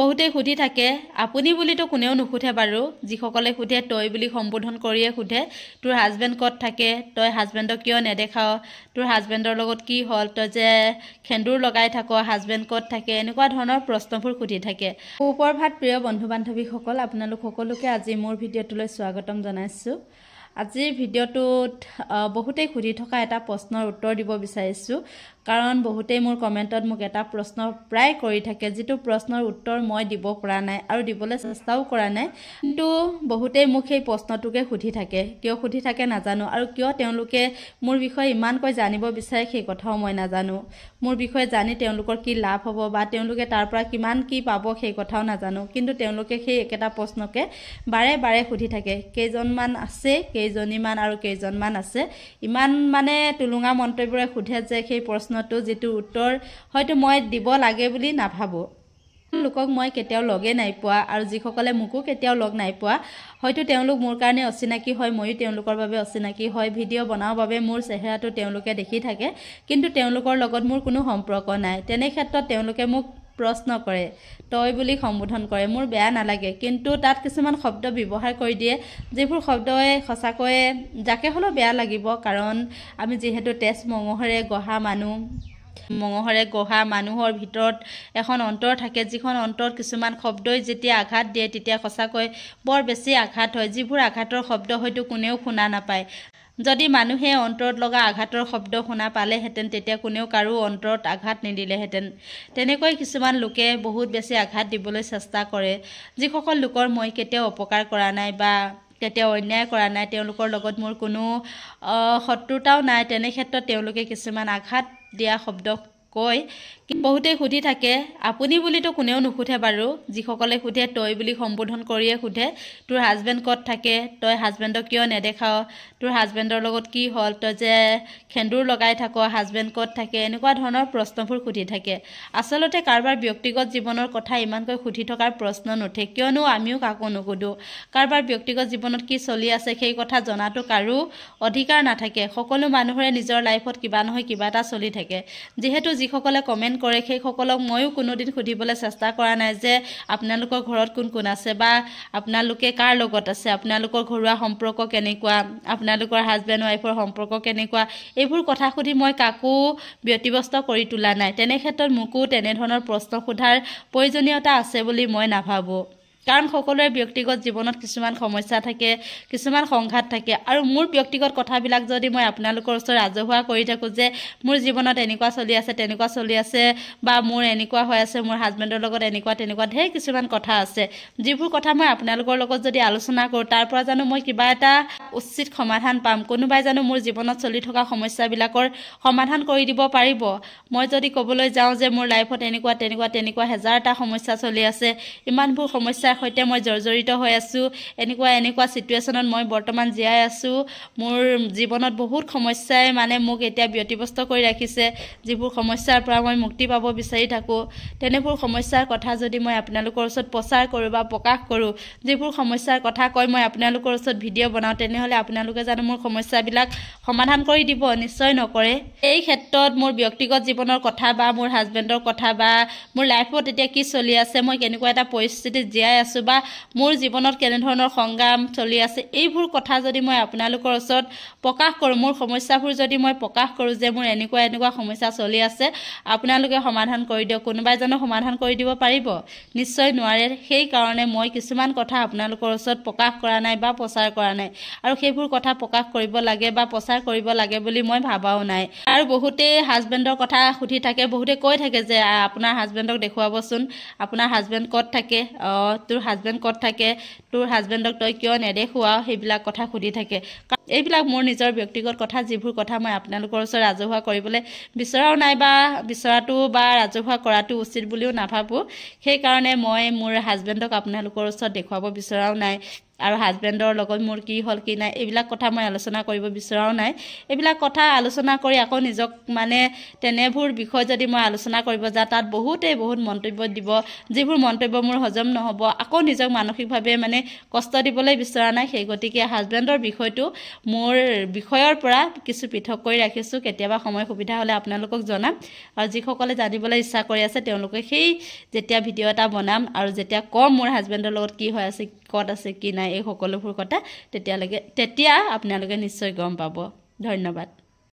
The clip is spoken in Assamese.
বহুতেই সুধি থাকে আপুনি বুলিতো কোনেও নুসুধে বাৰু যিসকলে সুধে তই বুলি সম্বোধন কৰিয়ে সুধে তোৰ হাজবেণ্ড ক'ত থাকে তই হাজবেণ্ডক কিয় নেদেখাৱ তোৰ হাজবেণ্ডৰ লগত কি হ'ল তই যে সেন্দুৰ লগাই থাক হাজবেণ্ড ক'ত থাকে এনেকুৱা ধৰণৰ প্ৰশ্নবোৰ সুধি থাকে সুপ্ৰভাত প্ৰিয় বন্ধু বান্ধৱীসকল আপোনালোক সকলোকে আজি মোৰ ভিডিঅ'টোলৈ স্বাগতম জনাইছোঁ আজিৰ ভিডিঅ'টোত বহুতেই সুধি থকা এটা প্ৰশ্নৰ উত্তৰ দিব বিচাৰিছোঁ কাৰণ বহুতেই মোৰ কমেণ্টত মোক এটা প্ৰশ্ন প্ৰায় কৰি থাকে যিটো প্ৰশ্নৰ উত্তৰ মই দিব পৰা নাই আৰু দিবলৈ চেষ্টাও কৰা নাই কিন্তু বহুতেই মোক সেই প্ৰশ্নটোকে সুধি থাকে কিয় সুধি থাকে নাজানো আৰু কিয় তেওঁলোকে মোৰ বিষয়ে ইমানকৈ জানিব বিচাৰে সেই কথাও মই নাজানো মোৰ বিষয়ে জানি তেওঁলোকৰ কি লাভ হ'ব বা তেওঁলোকে তাৰ পৰা কিমান কি পাব সেই কথাও নাজানো কিন্তু তেওঁলোকে সেই একেটা প্ৰশ্নকে বাৰে বাৰে সুধি থাকে কেইজনমান আছে কেইজনীমান আৰু কেইজনমান আছে ইমান মানে তুলুঙা মন্তব্যৰে সোধে যে সেই প্ৰশ্ন প্ৰশ্নটো যিটো উত্তৰ হয়তো মই দিব লাগে বুলি নাভাবোঁ লোকক মই কেতিয়াও লগেই নাই পোৱা আৰু যিসকলে মোকো কেতিয়াও লগ নাই পোৱা হয়তো তেওঁলোক মোৰ কাৰণে অচিনাকি হয় ময়ো তেওঁলোকৰ বাবে অচিনাকি হয় ভিডিঅ' বনাওঁ বাবে মোৰ চেহেৰাটো তেওঁলোকে দেখি থাকে কিন্তু তেওঁলোকৰ লগত মোৰ কোনো সম্পৰ্ক নাই তেনে ক্ষেত্ৰত তেওঁলোকে মোক প্ৰশ্ন কৰে তই বুলি সম্বোধন কৰে মোৰ বেয়া নালাগে কিন্তু তাত কিছুমান শব্দ ব্যৱহাৰ কৰি দিয়ে যিবোৰ শব্দই সঁচাকৈয়ে যাকে হ'লেও বেয়া লাগিব কাৰণ আমি যিহেতু তেজ মঙহৰে গঢ়া মানুহ মঙহৰে গঢ়া মানুহৰ ভিতৰত এখন অন্তৰ থাকে যিখন অন্তৰত কিছুমান শব্দই যেতিয়া আঘাত দিয়ে তেতিয়া সঁচাকৈ বৰ বেছি আঘাত হয় যিবোৰ আঘাতৰ শব্দ হয়তো কোনেও শুনা নাপায় যদি মানুহে অন্তৰত লগা আঘাতৰ শব্দ শুনা পালেহেঁতেন তেতিয়া কোনেও কাৰো অন্তৰত আঘাত নিদিলেহেঁতেন তেনেকৈ কিছুমান লোকে বহুত বেছি আঘাত দিবলৈ চেষ্টা কৰে যিসকল লোকৰ মই কেতিয়াও অপকাৰ কৰা নাই বা কেতিয়াও অন্যায় কৰা নাই তেওঁলোকৰ লগত মোৰ কোনো শত্ৰুতাও নাই তেনেক্ষেত্ৰত তেওঁলোকে কিছুমান আঘাত দিয়া শব্দ কয় বহুতেই সুধি থাকে আপুনি বুলিতো কোনেও নুসুধে বাৰু যিসকলে সুধে তই বুলি সম্বোধন কৰিয়ে সুধে তোৰ হাজবেণ্ড ক'ত থাকে তই হাজবেণ্ডক কিয় নেদেখাও তোৰ হাজবেণ্ডৰ লগত কি হ'ল তই যে খেন্দুৰ লগাই থাক হাজবেণ্ড ক'ত থাকে এনেকুৱা ধৰণৰ প্ৰশ্নবোৰ সুধি থাকে আচলতে কাৰোবাৰ ব্যক্তিগত জীৱনৰ কথা ইমানকৈ সুধি থকাৰ প্ৰশ্ন নুঠে কিয়নো আমিও কাকো নুসুধোঁ কাৰোবাৰ ব্যক্তিগত জীৱনত কি চলি আছে সেই কথা জনাটো কাৰো অধিকাৰ নাথাকে সকলো মানুহৰে নিজৰ লাইফত কিবা নহয় কিবা এটা চলি থাকে যিহেতু যিসকলে কমেণ্ট কৰে সেইসকলক ময়ো কোনোদিন সুধিবলৈ চেষ্টা কৰা নাই যে আপোনালোকৰ ঘৰত কোন কোন আছে বা আপোনালোকে কাৰ লগত আছে আপোনালোকৰ ঘৰুৱা সম্পৰ্ক কেনেকুৱা আপোনালোকৰ হাজবেণ্ড ৱাইফৰ সম্পৰ্ক কেনেকুৱা এইবোৰ কথা সুধি মই কাকো ব্যতিব্যস্ত কৰি তোলা নাই তেনে ক্ষেত্ৰত মোকো তেনেধৰণৰ প্ৰশ্ন সোধাৰ প্ৰয়োজনীয়তা আছে বুলি মই নাভাবোঁ কাৰণ সকলোৰে ব্যক্তিগত জীৱনত কিছুমান সমস্যা থাকে কিছুমান সংঘাত থাকে আৰু মোৰ ব্যক্তিগত কথাবিলাক যদি মই আপোনালোকৰ ওচৰত ৰাজহুৱা কৰি থাকোঁ যে মোৰ জীৱনত এনেকুৱা চলি আছে তেনেকুৱা চলি আছে বা মোৰ এনেকুৱা হৈ আছে মোৰ হাজবেণ্ডৰ লগত এনেকুৱা তেনেকুৱা ঢেৰ কিছুমান কথা আছে যিবোৰ কথা মই আপোনালোকৰ লগত যদি আলোচনা কৰোঁ তাৰ পৰা জানো মই কিবা এটা উচিত সমাধান পাম কোনোবাই জানো মোৰ জীৱনত চলি থকা সমস্যাবিলাকৰ সমাধান কৰি দিব পাৰিব মই যদি ক'বলৈ যাওঁ যে মোৰ লাইফত এনেকুৱা তেনেকুৱা তেনেকুৱা হেজাৰটা সমস্যা চলি আছে ইমানবোৰ সমস্যা সমস্যাৰ সৈতে মই জৰ্জৰিত হৈ আছোঁ এনেকুৱা এনেকুৱা চিটুৱেশ্যনত মই বৰ্তমান জীয়াই আছোঁ মোৰ জীৱনত বহুত সমস্যাই মানে মোক এতিয়া ব্যতিব্যস্ত কৰি ৰাখিছে যিবোৰ সমস্যাৰ পৰা মই মুক্তি পাব বিচাৰি থাকোঁ তেনেবোৰ সমস্যাৰ কথা যদি মই আপোনালোকৰ ওচৰত প্ৰচাৰ কৰোঁ বা প্ৰকাশ কৰোঁ যিবোৰ সমস্যাৰ কথা কৈ মই আপোনালোকৰ ওচৰত ভিডিঅ' বনাওঁ তেনেহ'লে আপোনালোকে জানো মোৰ সমস্যাবিলাক সমাধান কৰি দিব নিশ্চয় নকৰে এই ক্ষেত্ৰত মোৰ ব্যক্তিগত জীৱনৰ কথা বা মোৰ হাজবেণ্ডৰ কথা বা মোৰ লাইফত এতিয়া কি চলি আছে মই কেনেকুৱা এটা পৰিস্থিতিত জীয়াই আছোঁ আছোঁ বা মোৰ জীৱনত কেনেধৰণৰ সংগ্ৰাম চলি আছে এইবোৰ কথা যদি মই আপোনালোকৰ ওচৰত প্ৰকাশ কৰোঁ মোৰ সমস্যাবোৰ যদি মই প্ৰকাশ কৰোঁ যে মোৰ এনেকুৱা এনেকুৱা সমস্যা চলি আছে আপোনালোকে সমাধান কৰি দিয়ক কোনোবা এজনক সমাধান কৰি দিব পাৰিব নিশ্চয় নোৱাৰে সেইকাৰণে মই কিছুমান কথা আপোনালোকৰ ওচৰত প্ৰকাশ কৰা নাই বা প্ৰচাৰ কৰা নাই আৰু সেইবোৰ কথা প্ৰকাশ কৰিব লাগে বা প্ৰচাৰ কৰিব লাগে বুলি মই ভবাও নাই আৰু বহুতেই হাজবেণ্ডৰ কথা সুধি থাকে বহুতে কৈ থাকে যে আপোনাৰ হাজবেণ্ডক দেখুৱাবচোন আপোনাৰ হাজবেণ্ড ক'ত থাকে তোৰ হাজবেণ্ড ক'ত থাকে তোৰ হাজবেণ্ডক তই কিয় নেদেখুৱাও সেইবিলাক কথা সুধি থাকে এইবিলাক মোৰ নিজৰ ব্যক্তিগত কথা যিবোৰ কথা মই আপোনালোকৰ ওচৰত ৰাজহুৱা কৰিবলৈ বিচৰাও নাই বা বিচৰাটো বা ৰাজহুৱা কৰাটো উচিত বুলিও নাভাবোঁ সেইকাৰণে মই মোৰ হাজবেণ্ডক আপোনালোকৰ ওচৰত দেখুৱাব বিচৰাও নাই আৰু হাজবেণ্ডৰ লগত মোৰ কি হ'ল কি নাই এইবিলাক কথা মই আলোচনা কৰিব বিচৰাও নাই এইবিলাক কথা আলোচনা কৰি আকৌ নিজক মানে তেনেবোৰ বিষয় যদি মই আলোচনা কৰিব যাওঁ তাত বহুতেই বহুত মন্তব্য দিব যিবোৰ মন্তব্য মোৰ হজম নহ'ব আকৌ নিজক মানসিকভাৱে মানে কষ্ট দিবলৈ বিচৰা নাই সেই গতিকে হাজবেণ্ডৰ বিষয়টো মোৰ বিষয়ৰ পৰা কিছু পৃথক কৰি ৰাখিছোঁ কেতিয়াবা সময় সুবিধা হ'লে আপোনালোকক জনাম আৰু যিসকলে জানিবলৈ ইচ্ছা কৰি আছে তেওঁলোকে সেই যেতিয়া ভিডিঅ' এটা বনাম আৰু যেতিয়া কম মোৰ হাজবেণ্ডৰ লগত কি হৈ আছে ক'ত আছে কি নাই এই সকলোবোৰ কথা তেতিয়ালৈকে তেতিয়া আপোনালোকে নিশ্চয় গম পাব ধন্যবাদ